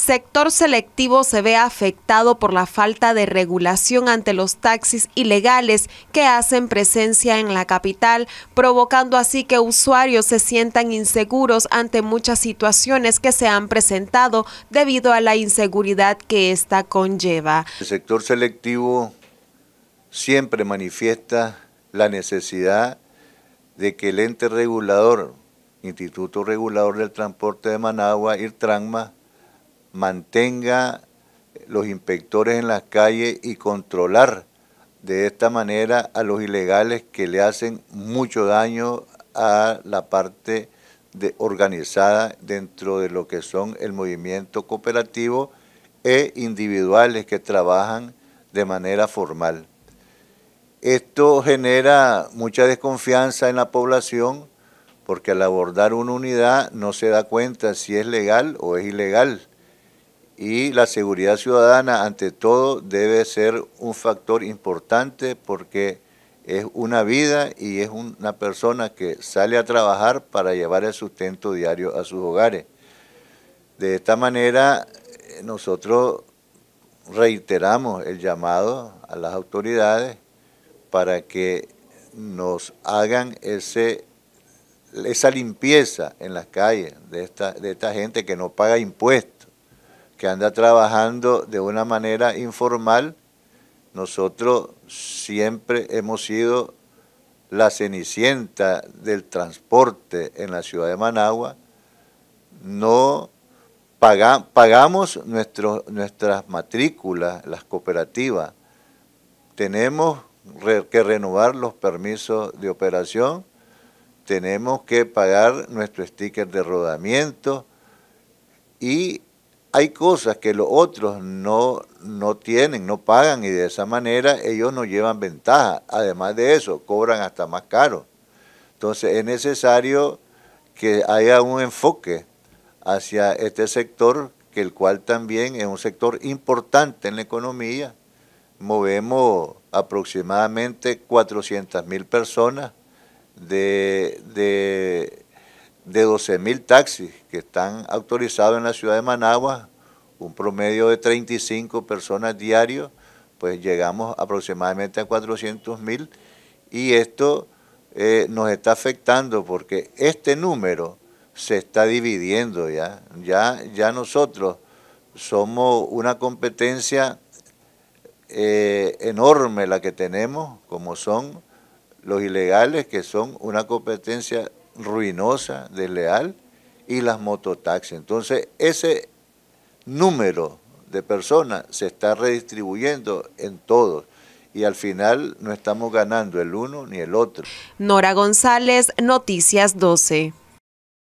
sector selectivo se ve afectado por la falta de regulación ante los taxis ilegales que hacen presencia en la capital, provocando así que usuarios se sientan inseguros ante muchas situaciones que se han presentado debido a la inseguridad que esta conlleva. El sector selectivo siempre manifiesta la necesidad de que el ente regulador, Instituto Regulador del Transporte de Managua, IRTRANMA, mantenga los inspectores en las calles y controlar de esta manera a los ilegales que le hacen mucho daño a la parte organizada dentro de lo que son el movimiento cooperativo e individuales que trabajan de manera formal. Esto genera mucha desconfianza en la población porque al abordar una unidad no se da cuenta si es legal o es ilegal y la seguridad ciudadana ante todo debe ser un factor importante porque es una vida y es una persona que sale a trabajar para llevar el sustento diario a sus hogares. De esta manera eh, nosotros reiteramos el llamado a las autoridades para que nos hagan ese, esa limpieza en las calles de esta, de esta gente que no paga impuestos que anda trabajando de una manera informal, nosotros siempre hemos sido la cenicienta del transporte en la ciudad de Managua, no pagamos nuestras matrículas, las cooperativas, tenemos que renovar los permisos de operación, tenemos que pagar nuestro sticker de rodamiento y hay cosas que los otros no, no tienen, no pagan y de esa manera ellos no llevan ventaja. Además de eso, cobran hasta más caro. Entonces es necesario que haya un enfoque hacia este sector, que el cual también es un sector importante en la economía. Movemos aproximadamente 400 mil personas de de 12.000 taxis que están autorizados en la ciudad de Managua, un promedio de 35 personas diarios, pues llegamos aproximadamente a 400.000 y esto eh, nos está afectando porque este número se está dividiendo ya. Ya, ya nosotros somos una competencia eh, enorme la que tenemos, como son los ilegales, que son una competencia ruinosa, desleal, y las mototaxis. Entonces, ese número de personas se está redistribuyendo en todos y al final no estamos ganando el uno ni el otro. Nora González, Noticias 12.